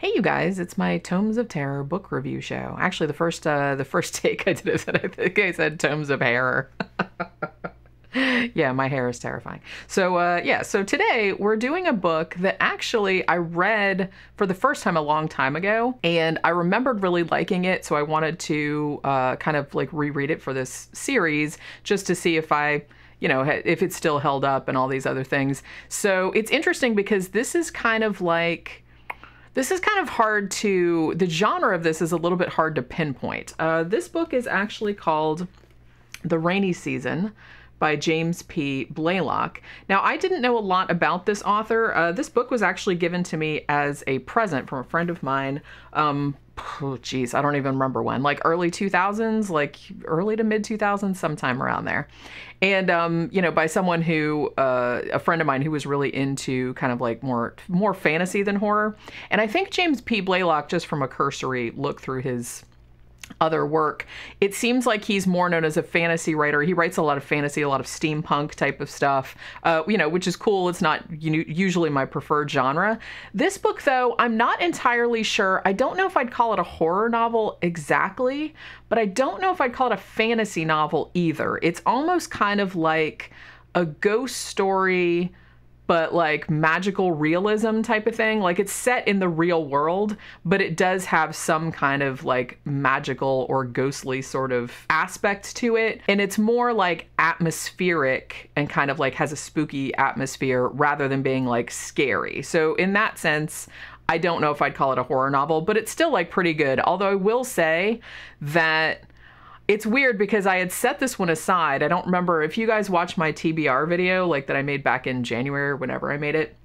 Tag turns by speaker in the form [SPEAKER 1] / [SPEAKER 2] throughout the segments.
[SPEAKER 1] Hey you guys, it's my Tomes of Terror book review show. Actually, the first uh, the first take I did is I think I said Tomes of Terror. yeah, my hair is terrifying. So uh, yeah, so today we're doing a book that actually I read for the first time a long time ago, and I remembered really liking it, so I wanted to uh, kind of like reread it for this series just to see if I you know, if it's still held up and all these other things. So it's interesting because this is kind of like this is kind of hard to, the genre of this is a little bit hard to pinpoint. Uh, this book is actually called The Rainy Season by James P. Blaylock. Now, I didn't know a lot about this author. Uh, this book was actually given to me as a present from a friend of mine. Um, oh, geez, I don't even remember when, like early 2000s, like early to mid 2000s, sometime around there. And, um, you know, by someone who, uh, a friend of mine who was really into kind of like more, more fantasy than horror. And I think James P. Blaylock, just from a cursory look through his other work. It seems like he's more known as a fantasy writer. He writes a lot of fantasy, a lot of steampunk type of stuff, uh, you know, which is cool. It's not usually my preferred genre. This book, though, I'm not entirely sure. I don't know if I'd call it a horror novel exactly, but I don't know if I'd call it a fantasy novel either. It's almost kind of like a ghost story but like magical realism type of thing. Like it's set in the real world, but it does have some kind of like magical or ghostly sort of aspect to it. And it's more like atmospheric and kind of like has a spooky atmosphere rather than being like scary. So, in that sense, I don't know if I'd call it a horror novel, but it's still like pretty good. Although I will say that it's weird because I had set this one aside. I don't remember if you guys watched my TBR video, like that I made back in January or whenever I made it,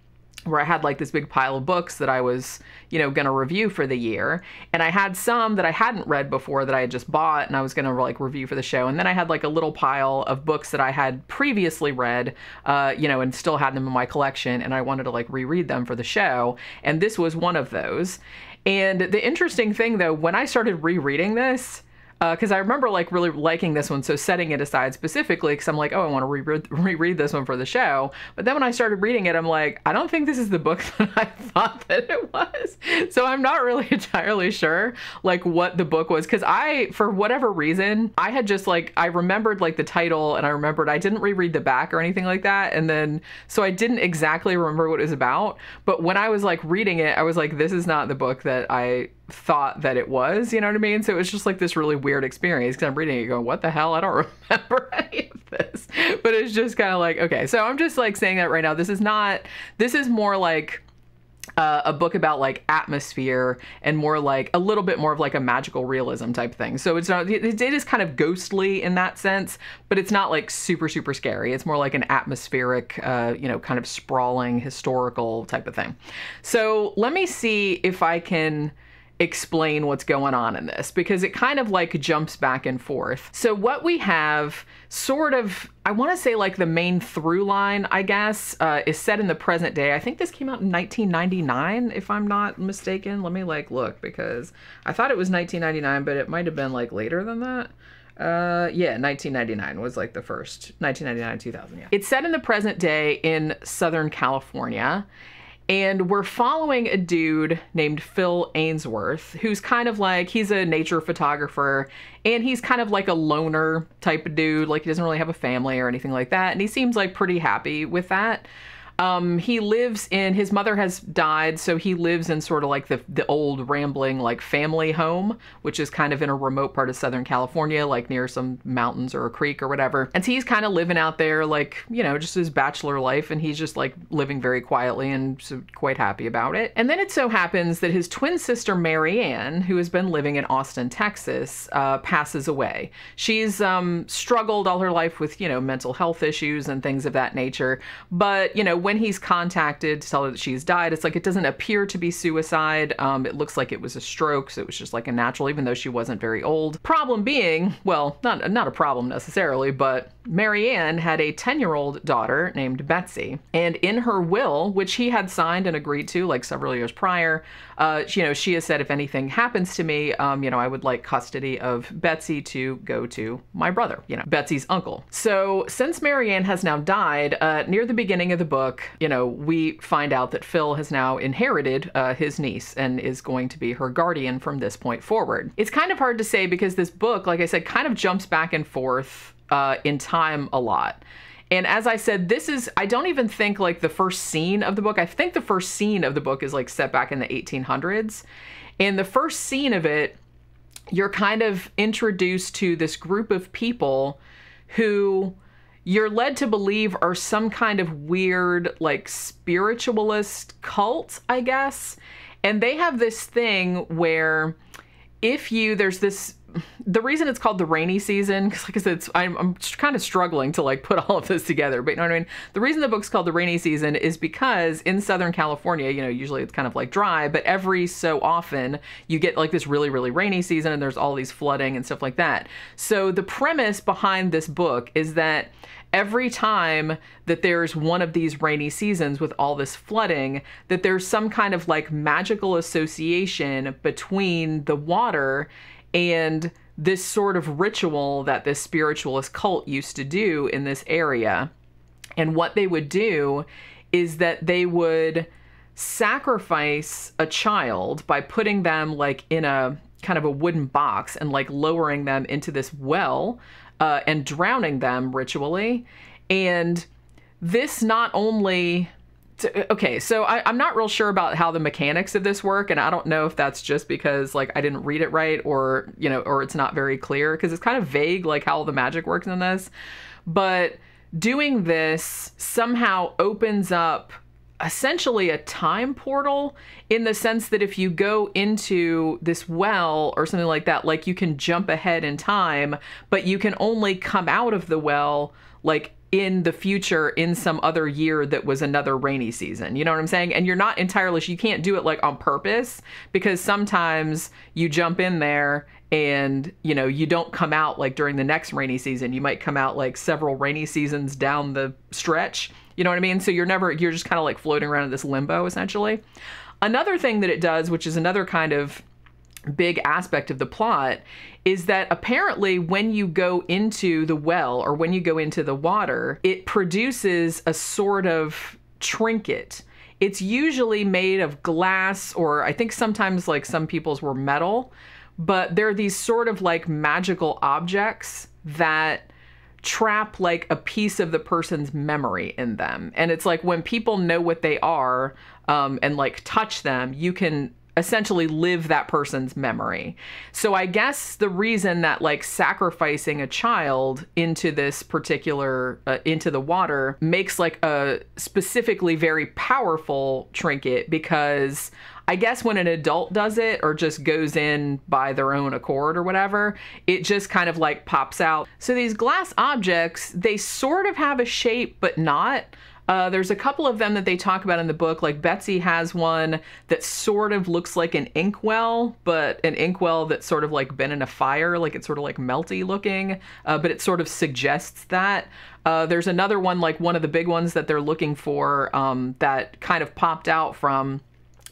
[SPEAKER 1] where I had like this big pile of books that I was, you know, gonna review for the year. And I had some that I hadn't read before that I had just bought and I was gonna like review for the show. And then I had like a little pile of books that I had previously read, uh, you know, and still had them in my collection. And I wanted to like reread them for the show. And this was one of those. And the interesting thing though, when I started rereading this, because uh, I remember like really liking this one, so setting it aside specifically because I'm like, oh, I want to reread, reread this one for the show. But then when I started reading it, I'm like, I don't think this is the book that I thought that it was. So I'm not really entirely sure like what the book was because I, for whatever reason, I had just like I remembered like the title and I remembered I didn't reread the back or anything like that, and then so I didn't exactly remember what it was about. But when I was like reading it, I was like, this is not the book that I thought that it was. You know what I mean? So it was just like this really weird experience because I'm reading it going, what the hell? I don't remember any of this. But it's just kind of like, okay. So I'm just like saying that right now. This is not, this is more like, uh, a book about like atmosphere and more like a little bit more of like a magical realism type thing. So it's not it, it is kind of ghostly in that sense, but it's not like super super scary. It's more like an atmospheric, uh, you know, kind of sprawling historical type of thing. So let me see if I can explain what's going on in this because it kind of like jumps back and forth. So, what we have sort of, I want to say like the main through line, I guess, uh, is set in the present day. I think this came out in 1999, if I'm not mistaken. Let me like look because I thought it was 1999, but it might have been like later than that. Uh, yeah, 1999 was like the first 1999 2000. Yeah, it's set in the present day in Southern California, and we're following a dude named Phil Ainsworth, who's kind of like he's a nature photographer and he's kind of like a loner type of dude. Like he doesn't really have a family or anything like that. And he seems like pretty happy with that. Um, he lives in his mother has died, so he lives in sort of like the the old rambling like family home, which is kind of in a remote part of Southern California, like near some mountains or a creek or whatever. And so he's kind of living out there, like you know, just his bachelor life, and he's just like living very quietly and quite happy about it. And then it so happens that his twin sister Marianne, who has been living in Austin, Texas, uh, passes away. She's um, struggled all her life with you know mental health issues and things of that nature, but you know when he's contacted to tell her that she's died, it's like it doesn't appear to be suicide. Um, it looks like it was a stroke, so it was just like a natural, even though she wasn't very old. Problem being, well, not not a problem necessarily, but Marianne had a 10-year-old daughter named Betsy, and in her will, which he had signed and agreed to like several years prior, uh, you know, she has said if anything happens to me, um, you know, I would like custody of Betsy to go to my brother, you know, Betsy's uncle. So since Marianne has now died, uh, near the beginning of the book, book, you know, we find out that Phil has now inherited uh, his niece and is going to be her guardian from this point forward. It's kind of hard to say because this book, like I said, kind of jumps back and forth uh, in time a lot. And as I said, this is, I don't even think like the first scene of the book, I think the first scene of the book is like set back in the 1800s. And the first scene of it, you're kind of introduced to this group of people who you're led to believe are some kind of weird, like spiritualist cult, I guess. And they have this thing where if you, there's this the reason it's called the rainy season, because like I said, it's, I'm, I'm kind of struggling to like put all of this together, but you know what I mean? The reason the book's called the rainy season is because in Southern California, you know, usually it's kind of like dry, but every so often you get like this really, really rainy season and there's all these flooding and stuff like that. So the premise behind this book is that every time that there's one of these rainy seasons with all this flooding, that there's some kind of like magical association between the water and this sort of ritual that this spiritualist cult used to do in this area. And what they would do is that they would sacrifice a child by putting them like in a kind of a wooden box and like lowering them into this well uh, and drowning them ritually. And this not only okay so I, am not real sure about how the mechanics of this work and i don't know if that's just because like i didn't read it right or you know or it's not very clear because it's kind of vague like how the magic works in this but doing this somehow opens up essentially a time portal in the sense that if you go into this well or something like that like you can jump ahead in time but you can only come out of the well like in the future in some other year that was another rainy season. You know what I'm saying? And you're not entirely you can't do it like on purpose because sometimes you jump in there and you know you don't come out like during the next rainy season. You might come out like several rainy seasons down the stretch. You know what I mean? So you're never you're just kind of like floating around in this limbo essentially. Another thing that it does, which is another kind of big aspect of the plot is that apparently when you go into the well or when you go into the water, it produces a sort of trinket. It's usually made of glass or I think sometimes like some people's were metal, but they're these sort of like magical objects that trap like a piece of the person's memory in them. And it's like when people know what they are um, and like touch them, you can essentially live that person's memory. So I guess the reason that like sacrificing a child into this particular uh, into the water makes like a specifically very powerful trinket because I guess when an adult does it or just goes in by their own accord or whatever, it just kind of like pops out. So these glass objects, they sort of have a shape but not uh, there's a couple of them that they talk about in the book. Like Betsy has one that sort of looks like an inkwell, but an inkwell that's sort of like been in a fire, like it's sort of like melty looking, uh, but it sort of suggests that. Uh, there's another one, like one of the big ones that they're looking for um, that kind of popped out from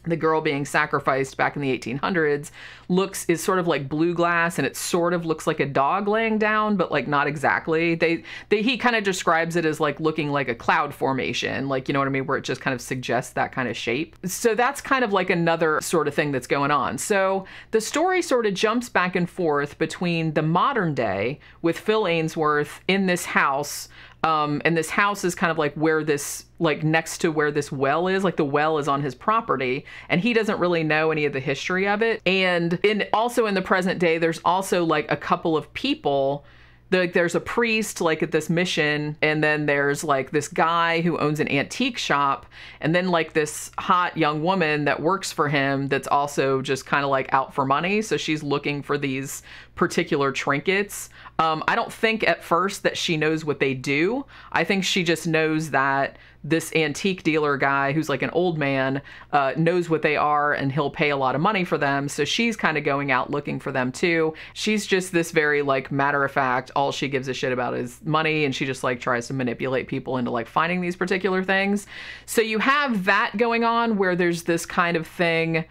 [SPEAKER 1] the girl being sacrificed back in the 1800s looks is sort of like blue glass and it sort of looks like a dog laying down but like not exactly they, they he kind of describes it as like looking like a cloud formation like you know what i mean where it just kind of suggests that kind of shape so that's kind of like another sort of thing that's going on so the story sort of jumps back and forth between the modern day with phil ainsworth in this house um, and this house is kind of like where this, like next to where this well is. Like the well is on his property, and he doesn't really know any of the history of it. And in also in the present day, there's also like a couple of people like there's a priest like at this mission and then there's like this guy who owns an antique shop and then like this hot young woman that works for him that's also just kind of like out for money so she's looking for these particular trinkets. Um, I don't think at first that she knows what they do. I think she just knows that this antique dealer guy, who's like an old man, uh, knows what they are and he'll pay a lot of money for them. So she's kind of going out looking for them too. She's just this very like matter of fact, all she gives a shit about is money and she just like tries to manipulate people into like finding these particular things. So you have that going on where there's this kind of thing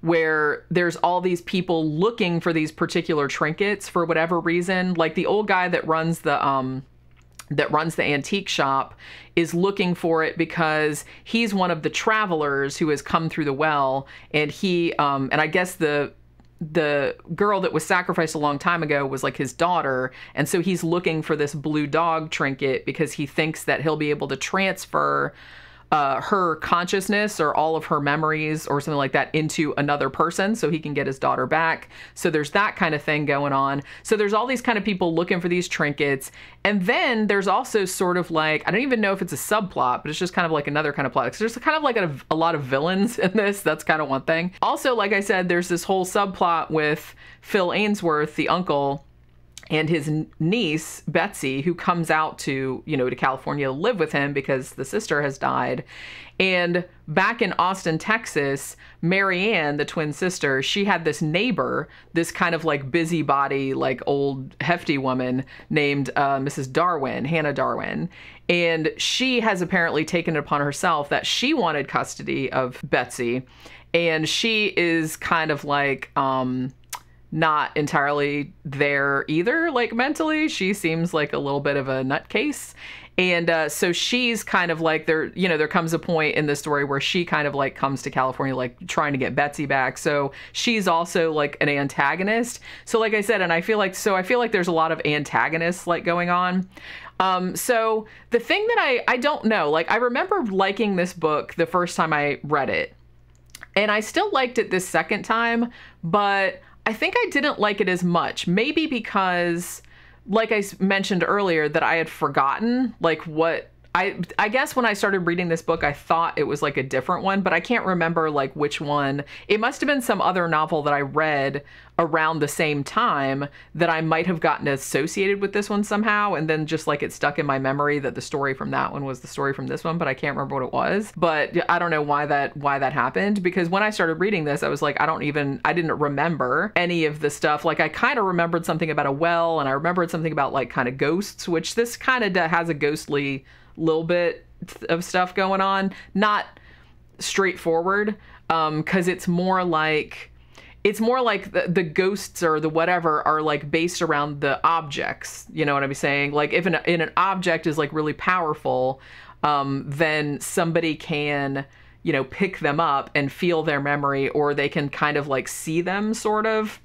[SPEAKER 1] where there's all these people looking for these particular trinkets for whatever reason. Like the old guy that runs the um that runs the antique shop is looking for it because he's one of the travelers who has come through the well and he um and I guess the the girl that was sacrificed a long time ago was like his daughter and so he's looking for this blue dog trinket because he thinks that he'll be able to transfer uh, her consciousness or all of her memories or something like that into another person so he can get his daughter back. So there's that kind of thing going on. So there's all these kind of people looking for these trinkets. And then there's also sort of like, I don't even know if it's a subplot, but it's just kind of like another kind of plot. So there's kind of like a, a lot of villains in this. That's kind of one thing. Also, like I said, there's this whole subplot with Phil Ainsworth, the uncle and his niece Betsy, who comes out to you know to California to live with him because the sister has died, and back in Austin, Texas, Marianne, the twin sister, she had this neighbor, this kind of like busybody, like old hefty woman named uh, Mrs. Darwin, Hannah Darwin, and she has apparently taken it upon herself that she wanted custody of Betsy, and she is kind of like. Um, not entirely there either, like mentally. She seems like a little bit of a nutcase. And uh, so she's kind of like there, you know, there comes a point in the story where she kind of like comes to California, like trying to get Betsy back. So she's also like an antagonist. So, like I said, and I feel like, so I feel like there's a lot of antagonists like going on. Um, so the thing that I, I don't know, like I remember liking this book the first time I read it. And I still liked it this second time, but I think I didn't like it as much, maybe because like I mentioned earlier that I had forgotten like what I I guess when I started reading this book, I thought it was like a different one, but I can't remember like which one. It must have been some other novel that I read around the same time that I might have gotten associated with this one somehow, and then just like it stuck in my memory that the story from that one was the story from this one, but I can't remember what it was. But I don't know why that why that happened because when I started reading this, I was like, I don't even I didn't remember any of the stuff. Like I kind of remembered something about a well, and I remembered something about like kind of ghosts, which this kind of has a ghostly little bit of stuff going on, not straightforward, because um, it's more like it's more like the, the, ghosts or the whatever are like based around the objects. You know what I'm saying? Like if an, in an object is like really powerful, um, then somebody can you know pick them up and feel their memory, or they can kind of like see them sort of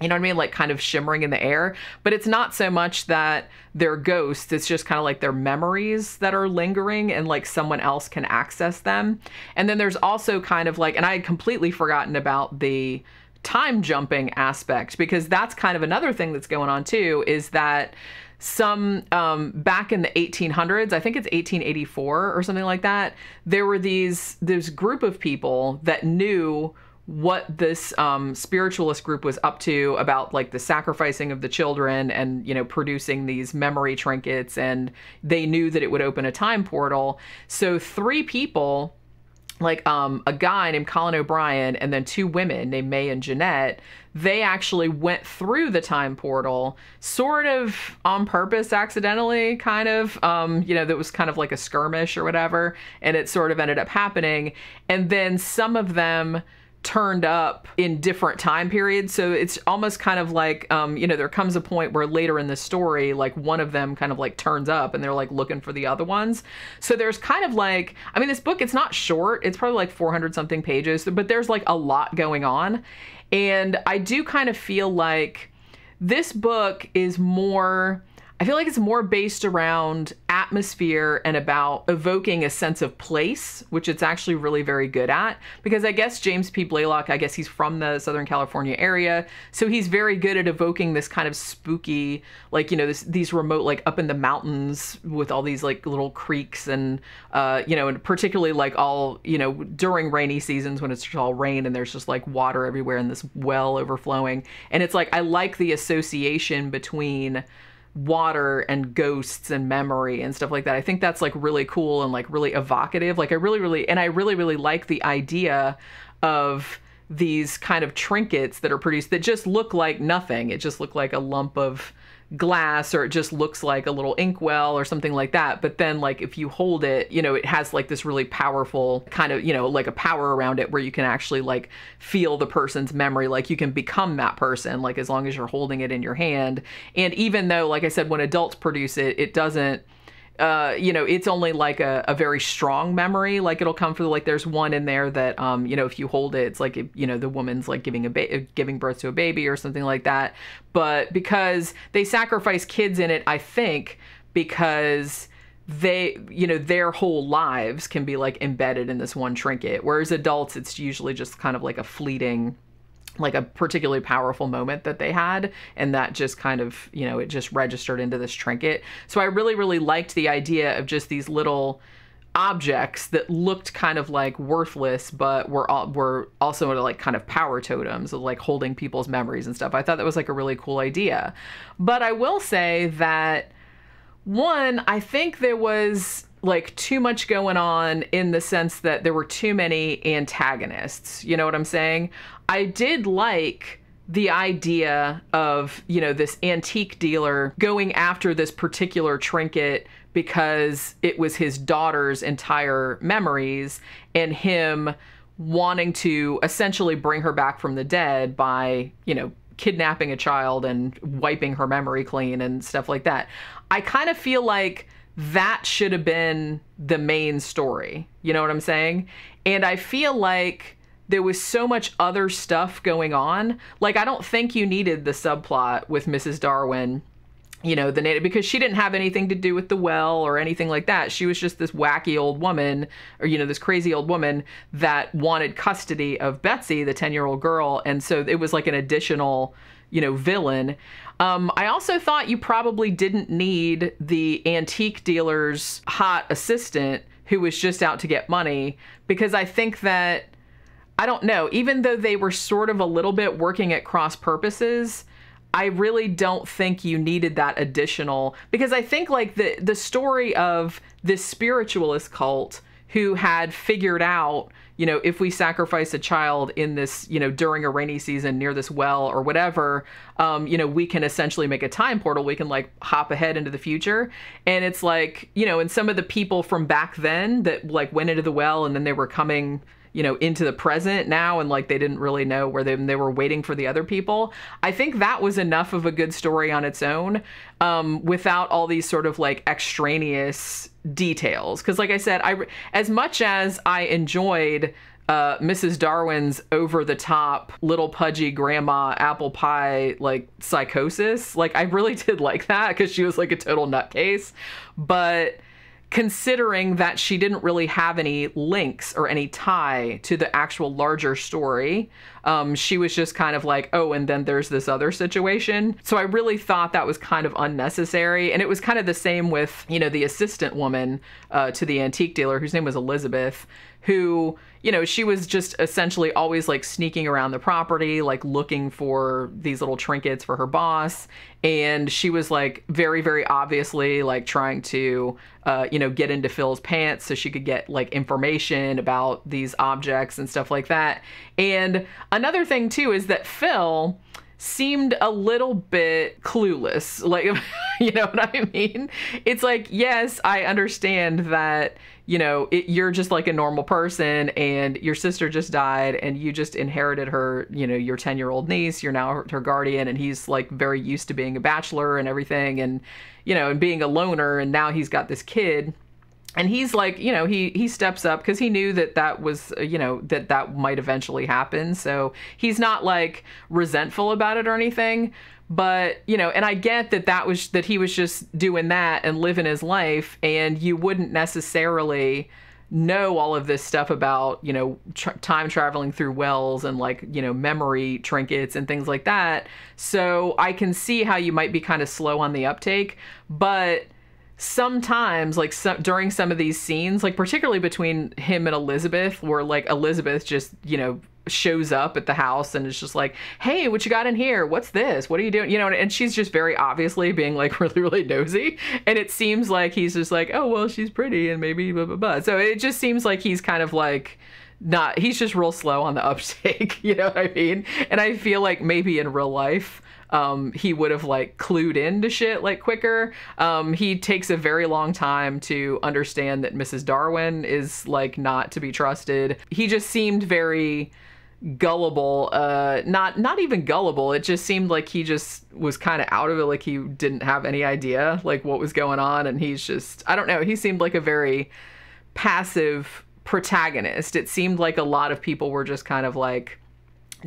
[SPEAKER 1] you know what I mean? Like kind of shimmering in the air. But it's not so much that they're ghosts, it's just kind of like their memories that are lingering and like someone else can access them. And then there's also kind of like, and I had completely forgotten about the time jumping aspect because that's kind of another thing that's going on too is that some um, back in the 1800s i think it's 1884 or something like that there were these this group of people that knew what this um, spiritualist group was up to about like the sacrificing of the children and you know producing these memory trinkets and they knew that it would open a time portal so three people like um, a guy named colin o'brien and then two women named may and jeanette they actually went through the time portal sort of on purpose accidentally kind of um, you know that was kind of like a skirmish or whatever and it sort of ended up happening and then some of them turned up in different time periods. So it's almost kind of like, um, you know, there comes a point where later in the story, like one of them kind of like turns up and they're like looking for the other ones. So there's kind of like, I mean, this book, it's not short, it's probably like 400 something pages, but there's like a lot going on. And I do kind of feel like this book is more I feel like it's more based around atmosphere and about evoking a sense of place, which it's actually really very good at. Because I guess James P. Blaylock, I guess he's from the Southern California area. So he's very good at evoking this kind of spooky, like, you know, this, these remote, like up in the mountains with all these like little creeks and, uh, you know, and particularly like all, you know, during rainy seasons when it's all rain and there's just like water everywhere and this well overflowing. And it's like, I like the association between water and ghosts and memory and stuff like that. I think that's like really cool and like really evocative. Like I really really and I really really like the idea of these kind of trinkets that are produced that just look like nothing. It just looked like a lump of glass or it just looks like a little inkwell or something like that. But then, like, if you hold it, you know, it has like this really powerful kind of, you know, like a power around it where you can actually like feel the person's memory. Like, you can become that person, like, as long as you're holding it in your hand. And even though, like I said, when adults produce it, it doesn't uh, you know, it's only like a, a, very strong memory. Like it'll come for Like there's one in there that, um, you know, if you hold it, it's like you know the woman's like giving a ba- uh, giving birth to a baby or something like that. But because they sacrifice kids in it, I think because they you know their whole lives can be like embedded in this one trinket whereas adults it's usually just kind of like a fleeting like a particularly powerful moment that they had and that just kind of you know it just registered into this trinket so i really really liked the idea of just these little objects that looked kind of like worthless but were all were also like kind of power totems like holding people's memories and stuff i thought that was like a really cool idea but i will say that one i think there was like too much going on in the sense that there were too many antagonists. You know what I'm saying? I did like the idea of, you know, this antique dealer going after this particular trinket because it was his daughter's entire memories and him wanting to essentially bring her back from the dead by, you know, kidnapping a child and wiping her memory clean and stuff like that. I kind of feel like that should have been the main story. You know what I'm saying? And I feel like there was so much other stuff going on. Like, I don't think you needed the subplot with Mrs. Darwin, you know, the native, because she didn't have anything to do with the well or anything like that. She was just this wacky old woman, or, you know, this crazy old woman that wanted custody of Betsy, the 10 year old girl. And so it was like an additional, you know, villain. Um, I also thought you probably didn't need the antique dealer's hot assistant who was just out to get money because I think that, I don't know, even though they were sort of a little bit working at cross purposes, I really don't think you needed that additional because I think like the the story of this spiritualist cult who had figured out you know, if we sacrifice a child in this, you know, during a rainy season near this well or whatever, um, you know, we can essentially make a time portal. We can like hop ahead into the future. And it's like, you know, and some of the people from back then that like went into the well and then they were coming you know, into the present now and like they didn't really know where they, they were waiting for the other people. I think that was enough of a good story on its own um, without all these sort of like extraneous details. Because, like I said, I as much as I enjoyed uh, Mrs. Darwin's over the top little pudgy grandma apple pie like psychosis. Like I really did like that because she was like a total nutcase. But considering that she didn't really have any links or any tie to the actual larger story um, she was just kind of like, oh, and then there's this other situation. So I really thought that was kind of unnecessary. And it was kind of the same with, you know, the assistant woman uh, to the antique dealer, whose name was Elizabeth, who you know, she was just essentially always like sneaking around the property, like looking for these little trinkets for her boss. And she was like very, very obviously like trying to, uh, you know, get into Phil's pants so she could get like information about these objects and stuff like that. And Another thing, too, is that Phil seemed a little bit clueless. Like, you know what I mean? It's like, yes, I understand that, you know, it, you're just like a normal person and your sister just died and you just inherited her, you know, your 10 year old niece. You're now her, her guardian and he's like very used to being a bachelor and everything and, you know, and being a loner. And now he's got this kid and he's like you know he he steps up because he knew that that was uh, you know that that might eventually happen so he's not like resentful about it or anything but you know and i get that that was that he was just doing that and living his life and you wouldn't necessarily know all of this stuff about you know time traveling through wells and like you know memory trinkets and things like that so i can see how you might be kind of slow on the uptake but sometimes like during some of these scenes like particularly between him and elizabeth where like elizabeth just you know shows up at the house and is just like hey what you got in here what's this what are you doing you know and, and she's just very obviously being like really really nosy and it seems like he's just like oh well she's pretty and maybe blah blah blah so it just seems like he's kind of like not he's just real slow on the uptake you know what i mean and i feel like maybe in real life um, he would have like clued into shit like quicker. Um, he takes a very long time to understand that Mrs. Darwin is like not to be trusted. He just seemed very gullible uh not not even gullible it just seemed like he just was kind of out of it like he didn't have any idea like what was going on and he's just i don't know he seemed like a very passive protagonist it seemed like a lot of people were just kind of like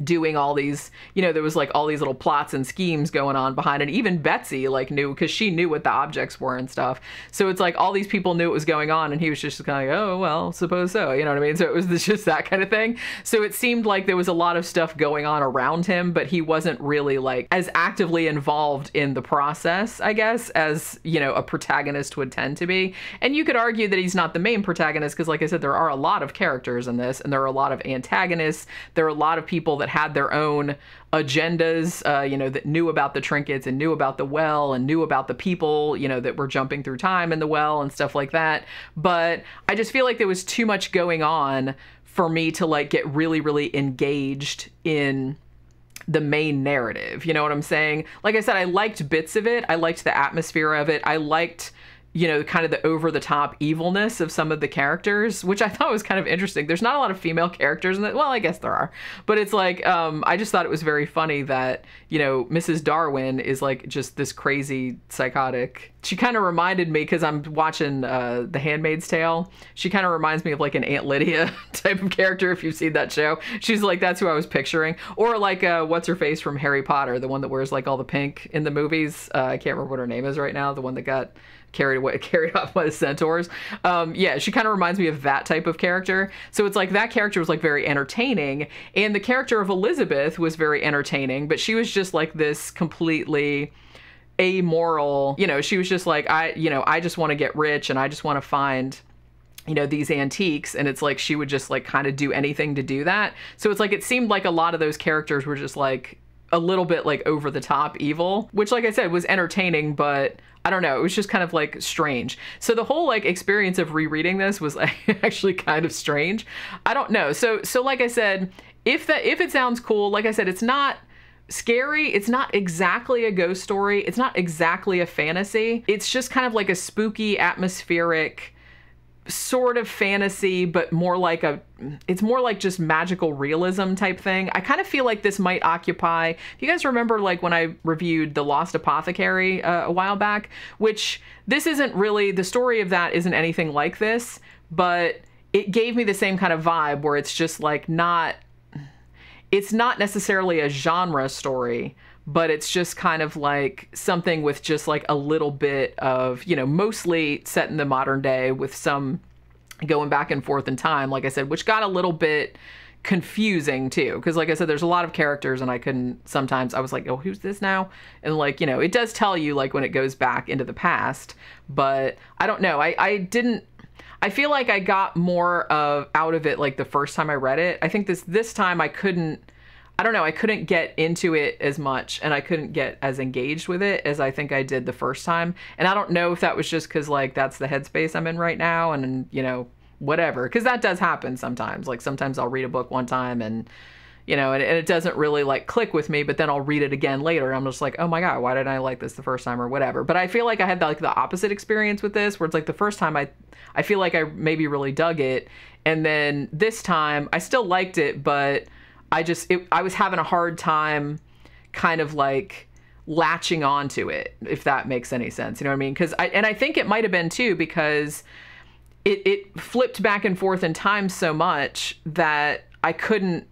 [SPEAKER 1] doing all these you know there was like all these little plots and schemes going on behind it even betsy like knew because she knew what the objects were and stuff so it's like all these people knew what was going on and he was just kind of like oh well suppose so you know what i mean so it was just that kind of thing so it seemed like there was a lot of stuff going on around him but he wasn't really like as actively involved in the process i guess as you know a protagonist would tend to be and you could argue that he's not the main protagonist because like i said there are a lot of characters in this and there are a lot of antagonists there are a lot of people that that had their own agendas, uh, you know, that knew about the trinkets and knew about the well and knew about the people, you know, that were jumping through time in the well and stuff like that. But I just feel like there was too much going on for me to like get really, really engaged in the main narrative. You know what I'm saying? Like I said, I liked bits of it. I liked the atmosphere of it. I liked you know, kind of the over the top evilness of some of the characters, which I thought was kind of interesting. There's not a lot of female characters in that. Well, I guess there are, but it's like um, I just thought it was very funny that you know Mrs. Darwin is like just this crazy psychotic. She kind of reminded me because I'm watching uh, The Handmaid's Tale. She kind of reminds me of like an Aunt Lydia type of character if you've seen that show. She's like that's who I was picturing, or like uh, what's her face from Harry Potter, the one that wears like all the pink in the movies. Uh, I can't remember what her name is right now. The one that got carried away, carried off by the centaurs. Um, yeah, she kind of reminds me of that type of character. So it's like that character was like very entertaining, and the character of Elizabeth was very entertaining, but she was just like this completely amoral. You know, she was just like I, you know, I just want to get rich and I just want to find you know these antiques and it's like she would just like kind of do anything to do that so it's like it seemed like a lot of those characters were just like a little bit like over the top evil, which, like I said, was entertaining, but I don't know. It was just kind of like strange. So the whole like experience of rereading this was like actually kind of strange. I don't know. So so like I said, if that if it sounds cool, like I said, it's not scary. It's not exactly a ghost story. It's not exactly a fantasy. It's just kind of like a spooky, atmospheric sort of fantasy, but more like a it's more like just magical realism type thing. I kind of feel like this might occupy. You guys remember like when I reviewed The Lost Apothecary uh, a while back, which this isn't really the story of that isn't anything like this, but it gave me the same kind of vibe where it's just like not it's not necessarily a genre story, but it's just kind of like something with just like a little bit of, you know, mostly set in the modern day with some going back and forth in time, like I said, which got a little bit confusing too because like i said there's a lot of characters and i couldn't sometimes i was like oh who's this now and like you know it does tell you like when it goes back into the past but i don't know i i didn't I feel like I got more of out of it like the first time I read it. I think this this time I couldn't I don't know, I couldn't get into it as much and I couldn't get as engaged with it as I think I did the first time. And I don't know if that was just cuz like that's the headspace I'm in right now and you know, whatever cuz that does happen sometimes. Like sometimes I'll read a book one time and you know, and, and, it doesn't really like click with me, but then I'll read it again later. I'm just like, oh my God, why didn't I like this the first time or whatever. But I feel like I had like the opposite experience with this where it's like the first time I, I feel like I maybe really dug it. And then this time I still liked it, but I just, it, I was having a hard time kind of like, latching onto it if that makes any sense you know what i mean because i and i think it might have been too because it, it flipped back and forth in time so much that I couldn't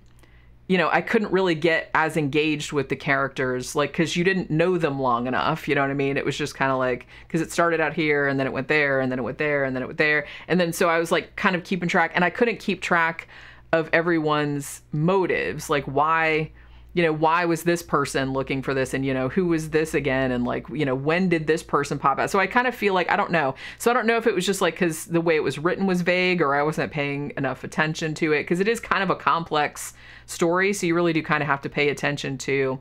[SPEAKER 1] you know, I couldn't really get as engaged with the characters, like, because you didn't know them long enough. You know what I mean? It was just kind of like, because it started out here and then it went there and then it went there and then it went there. And then so I was like kind of keeping track and I couldn't keep track of everyone's motives, like why you know, why was this person looking for this? And, you know, who was this again? And like, you know, when did this person pop out? So I kind of feel like, I don't know. So I don't know if it was just like because the way it was written was vague or I wasn't paying enough attention to it because it is kind of a complex story. So you really do kind of have to pay attention to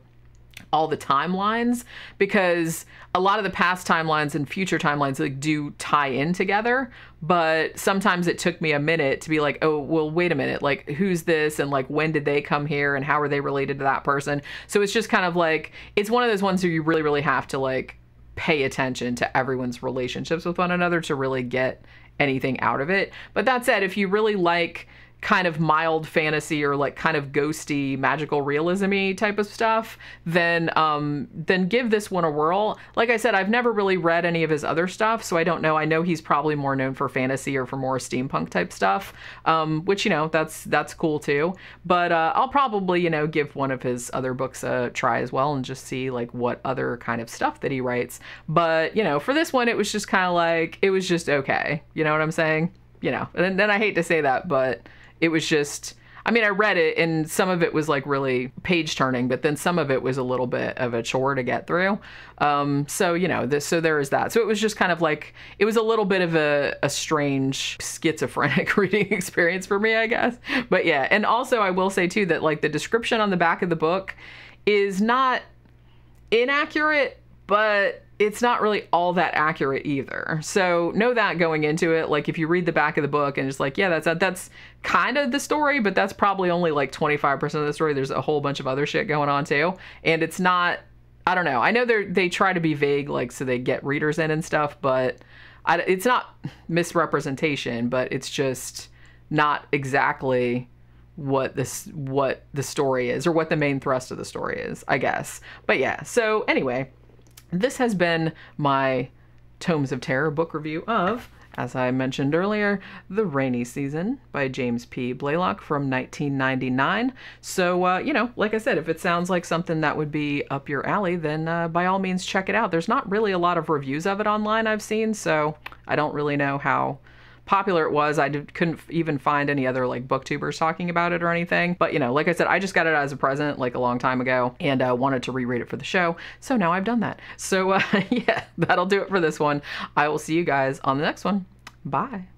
[SPEAKER 1] all the timelines because a lot of the past timelines and future timelines like do tie in together but sometimes it took me a minute to be like oh well wait a minute like who's this and like when did they come here and how are they related to that person so it's just kind of like it's one of those ones where you really really have to like pay attention to everyone's relationships with one another to really get anything out of it but that said if you really like kind of mild fantasy or like kind of ghosty magical realismy type of stuff, then um, then give this one a whirl. Like I said, I've never really read any of his other stuff, so I don't know. I know he's probably more known for fantasy or for more steampunk type stuff, um, which you know that's that's cool too. But uh, I'll probably you know give one of his other books a try as well and just see like what other kind of stuff that he writes. But you know, for this one, it was just kind of like it was just okay. You know what I'm saying? You know, and, then I hate to say that, but it was just. I mean, I read it and some of it was like really page turning, but then some of it was a little bit of a chore to get through. Um, so, you know, this, so there is that. So it was just kind of like, it was a little bit of a, a strange schizophrenic reading experience for me, I guess. But yeah. And also, I will say too that like the description on the back of the book is not inaccurate, but it's not really all that accurate either. So know that going into it. Like if you read the back of the book and it's like, yeah, that's that's kind of the story, but that's probably only like 25% of the story. There's a whole bunch of other shit going on too, and it's not. I don't know. I know they they try to be vague, like so they get readers in and stuff, but I, it's not misrepresentation, but it's just not exactly what this what the story is or what the main thrust of the story is, I guess. But yeah. So anyway. This has been my Tomes of Terror book review of, as I mentioned earlier, The Rainy Season by James P. Blaylock from 1999. So, uh, you know, like I said, if it sounds like something that would be up your alley, then uh, by all means check it out. There's not really a lot of reviews of it online I've seen, so I don't really know how popular it was. I did, couldn't even find any other like booktubers talking about it or anything. But you know, like I said, I just got it as a present like a long time ago and uh, wanted to reread it for the show. So now I've done that. So uh, yeah, that'll do it for this one. I will see you guys on the next one. Bye.